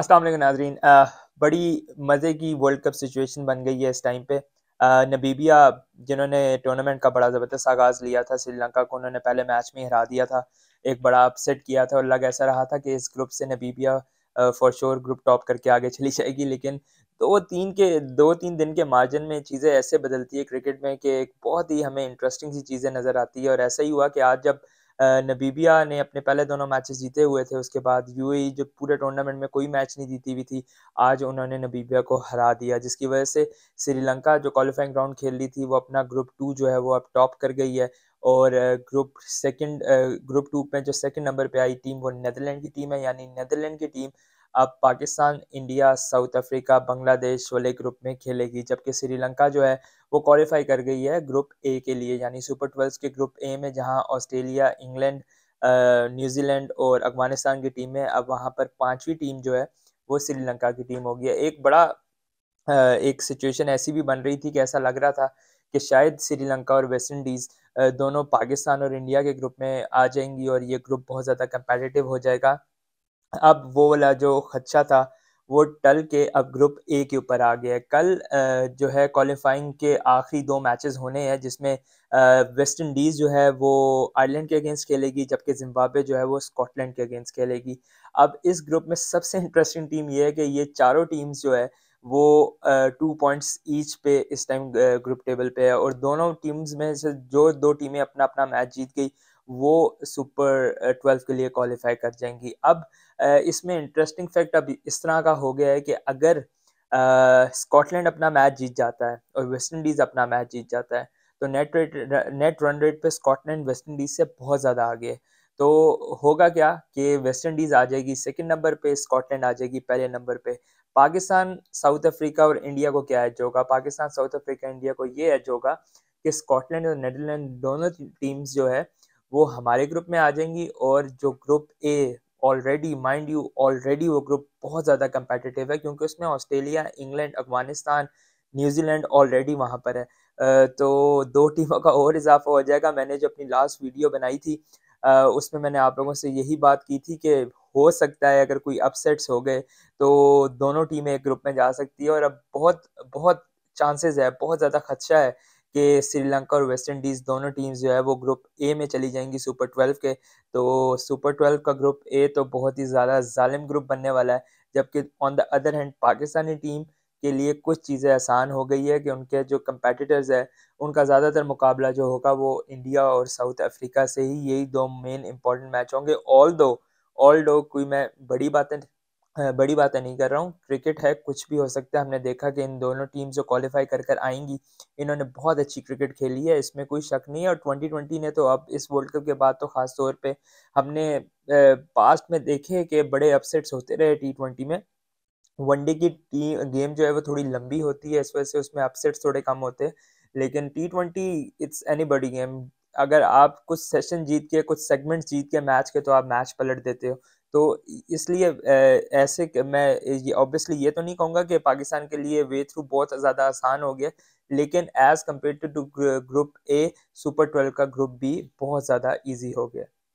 अस्सलाम नाजरीन बड़ी मज़े की वर्ल्ड कप सिचुएशन बन गई है इस टाइम पे नबीबिया जिन्होंने टूर्नामेंट का बड़ा ज़बरदस्त आगाज़ लिया था श्रीलंका को उन्होंने पहले मैच में हरा दिया था एक बड़ा अपसेट किया था और लग ऐसा रहा था कि इस ग्रुप से Namibia for sure group top करके आगे चली जाएगी लेकिन दो तीन के दो तीन दिन के मार्जिन में चीज़ें ऐसे बदलती है क्रिकेट में कि एक बहुत ही हमें इंटरेस्टिंग सी चीज़ें नज़र आती है और ऐसा ही हुआ कि आज जब नबीबिया ने अपने पहले दोनों मैचेस जीते हुए थे उसके बाद यूएई जो पूरे टूर्नामेंट में कोई मैच नहीं जीती हुई थी आज उन्होंने नबीबिया को हरा दिया जिसकी वजह से श्रीलंका जो क्वालिफाइंग राउंड खेल रही थी वो अपना ग्रुप टू जो है वो अब टॉप कर गई है और ग्रुप सेकंड ग्रुप टू में जो सेकंड नंबर पे आई टीम वो नेदरलैंड की टीम है यानी नेदरलैंड की टीम अब Pakistan India South Africa Bangladesh वाले ग्रुप में खेलेगी जबकि श्रीलंका जो है वो क्वालिफाई कर गई है ग्रुप ए के लिए यानी सुपर ट्वेल्व के ग्रुप ए में जहाँ ऑस्ट्रेलिया इंग्लैंड न्यूजीलैंड और अफगानिस्तान की टीम है अब वहाँ पर पाँचवीं टीम जो है वो श्रीलंका की टीम होगी एक बड़ा एक सिचुएशन ऐसी भी बन रही थी कि ऐसा लग रहा था कि शायद श्रीलंका और वेस्ट इंडीज़ दोनों पाकिस्तान और इंडिया के ग्रुप में आ जाएंगी और ये ग्रुप बहुत ज़्यादा कंपेटिटिव हो जाएगा अब वो वाला जो खदशा था वो टल के अब ग्रुप ए के ऊपर आ गया कल जो है क्वालिफाइंग के आखिरी दो मैचेस होने हैं जिसमें वेस्ट इंडीज़ जो है वो आयरलैंड के अगेंस्ट खेलेगी जबकि जिम्बाब्वे जो है वो स्कॉटलैंड के अगेंस्ट खेलेगी अब इस ग्रुप में सबसे इंटरेस्टिंग टीम ये है कि ये चारों टीम्स जो है वो टू पॉइंट्स ईच पे इस टाइम ग्रुप टेबल पे है और दोनों टीम्स में से जो दो टीमें अपना अपना मैच जीत गई वो सुपर ट्वेल्व के लिए क्वालिफाई कर जाएंगी अब इसमें इंटरेस्टिंग फैक्ट अब इस तरह का हो गया है कि अगर स्कॉटलैंड अपना मैच जीत जाता है और वेस्ट इंडीज़ अपना मैच जीत जाता है तो net rate net run rate पे स्कॉटलैंड वेस्ट इंडीज़ से बहुत ज़्यादा आगे है तो होगा क्या कि वेस्ट इंडीज़ आ जाएगी सेकंड नंबर पे स्कॉटलैंड आ जाएगी पहले नंबर पे पाकिस्तान साउथ अफ्रीका और इंडिया को क्या एज होगा पाकिस्तान साउथ अफ्रीका इंडिया को ये एज होगा कि स्कॉटलैंड और नेदरलैंड दोनों टीम्स जो है वो हमारे ग्रुप में आ जाएंगी और जो group A already mind you already वो ग्रुप बहुत ज़्यादा कंपेटिटिव है क्योंकि उसमें Australia England Afghanistan New Zealand already वहाँ पर है तो दो टीमों का और इजाफा हो जाएगा मैंने जो अपनी लास्ट वीडियो बनाई थी उसमें मैंने आप लोगों से यही बात की थी कि हो सकता है अगर कोई अपसेट्स हो गए तो दोनों टीमें एक ग्रुप में जा सकती है और अब बहुत बहुत चांसेस है बहुत ज़्यादा खदशा है कि श्रीलंका और वेस्ट इंडीज़ दोनों टीम्स जो है वो ग्रुप ए में चली जाएंगी सुपर ट्वेल्व के तो सुपर ट्वेल्व का ग्रुप ए तो बहुत ही ज़्यादा ालिम ग्रुप बनने वाला है जबकि on the other hand Pakistani team के लिए कुछ चीज़ें आसान हो गई है कि उनके जो कंपेटिटर्स है उनका ज़्यादातर मुकाबला जो होगा वो इंडिया और साउथ अफ्रीका से ही यही दो मेन इंपॉर्टेंट मैच होंगे ऑल दो ऑल दो कोई मैं बड़ी बातें बड़ी बातें नहीं कर रहा हूँ क्रिकेट है कुछ भी हो सकता है हमने देखा कि इन दोनों टीम जो क्वालिफाई कर कर आएंगी इन्होंने बहुत अच्छी क्रिकेट खेली है इसमें कोई शक नहीं है और ट्वेंटी ट्वेंटी ने तो अब इस वर्ल्ड कप के बाद तो ख़ास तौर पे हमने पास्ट में देखे कि बड़े अपसेट्स होते रहे टी ट्वेंटी में वनडे की टी गेम जो है वो थोड़ी लंबी होती है इस वजह से उसमें अपसेट्स थोड़े कम होते हैं लेकिन T twenty it's anybody game अगर आप कुछ सेशन जीत के कुछ सेगमेंट्स जीत के मैच के तो आप मैच पलट देते हो तो इसलिए ऐसे मैं ये ऑब्वियसली ये तो नहीं कहूँगा कि पाकिस्तान के लिए वे थ्रू बहुत ज़्यादा आसान हो गया लेकिन as compare to group A super twelve का ग्रुप बी बहुत ज़्यादा ईजी हो गया